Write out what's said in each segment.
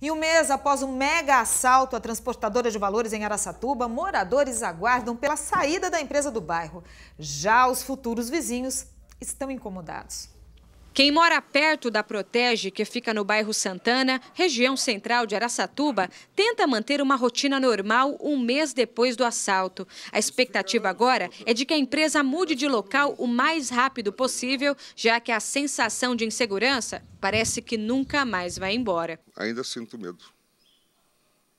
E um mês após um mega assalto à transportadora de valores em Araçatuba, moradores aguardam pela saída da empresa do bairro. Já os futuros vizinhos estão incomodados. Quem mora perto da Protege, que fica no bairro Santana, região central de Araçatuba, tenta manter uma rotina normal um mês depois do assalto. A expectativa agora é de que a empresa mude de local o mais rápido possível, já que a sensação de insegurança parece que nunca mais vai embora. Ainda sinto medo.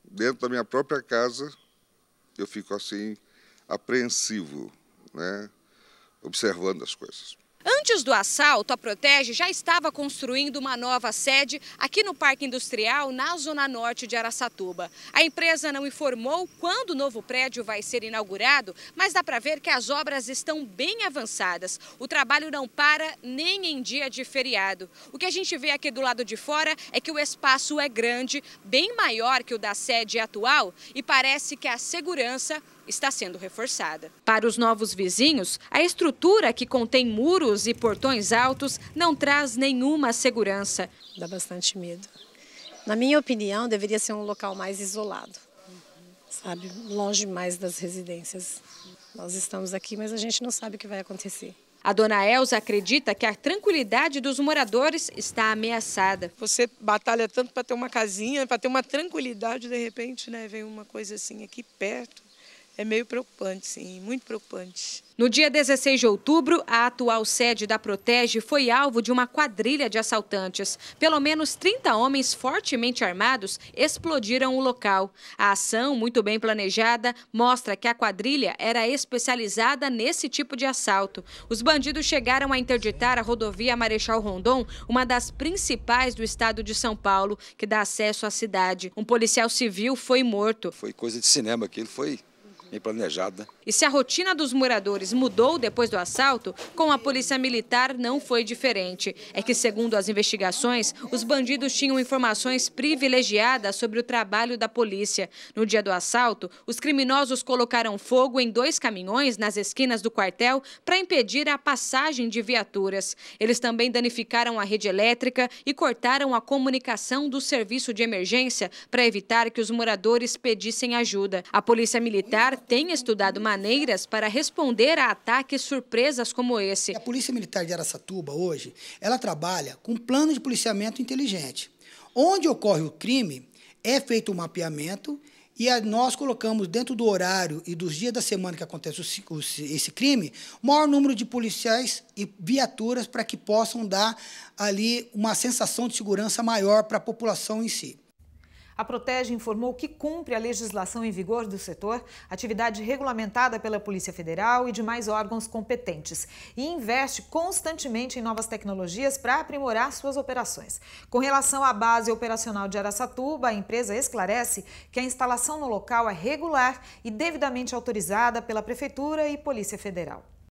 Dentro da minha própria casa, eu fico assim, apreensivo, né? observando as coisas. Antes do assalto, a Protege já estava construindo uma nova sede aqui no Parque Industrial, na zona norte de Araçatuba. A empresa não informou quando o novo prédio vai ser inaugurado, mas dá para ver que as obras estão bem avançadas. O trabalho não para nem em dia de feriado. O que a gente vê aqui do lado de fora é que o espaço é grande, bem maior que o da sede atual e parece que a segurança está sendo reforçada. Para os novos vizinhos, a estrutura que contém muros e portões altos não traz nenhuma segurança. Dá bastante medo. Na minha opinião, deveria ser um local mais isolado, sabe? Longe mais das residências. Nós estamos aqui, mas a gente não sabe o que vai acontecer. A dona Elza acredita que a tranquilidade dos moradores está ameaçada. Você batalha tanto para ter uma casinha, para ter uma tranquilidade, de repente, né, vem uma coisa assim aqui perto é meio preocupante, sim, muito preocupante. No dia 16 de outubro, a atual sede da Protege foi alvo de uma quadrilha de assaltantes. Pelo menos 30 homens fortemente armados explodiram o local. A ação, muito bem planejada, mostra que a quadrilha era especializada nesse tipo de assalto. Os bandidos chegaram a interditar a rodovia Marechal Rondon, uma das principais do estado de São Paulo, que dá acesso à cidade. Um policial civil foi morto. Foi coisa de cinema aquilo, foi nem planejado. Né? E se a rotina dos moradores mudou depois do assalto, com a polícia militar não foi diferente. É que, segundo as investigações, os bandidos tinham informações privilegiadas sobre o trabalho da polícia. No dia do assalto, os criminosos colocaram fogo em dois caminhões nas esquinas do quartel para impedir a passagem de viaturas. Eles também danificaram a rede elétrica e cortaram a comunicação do serviço de emergência para evitar que os moradores pedissem ajuda. A polícia militar tem estudado maneiras para responder a ataques surpresas como esse. A Polícia Militar de Aracatuba hoje, ela trabalha com um plano de policiamento inteligente. Onde ocorre o crime, é feito um mapeamento e nós colocamos dentro do horário e dos dias da semana que acontece esse crime, maior número de policiais e viaturas para que possam dar ali uma sensação de segurança maior para a população em si. A Protege informou que cumpre a legislação em vigor do setor, atividade regulamentada pela Polícia Federal e demais órgãos competentes, e investe constantemente em novas tecnologias para aprimorar suas operações. Com relação à base operacional de Araçatuba, a empresa esclarece que a instalação no local é regular e devidamente autorizada pela Prefeitura e Polícia Federal.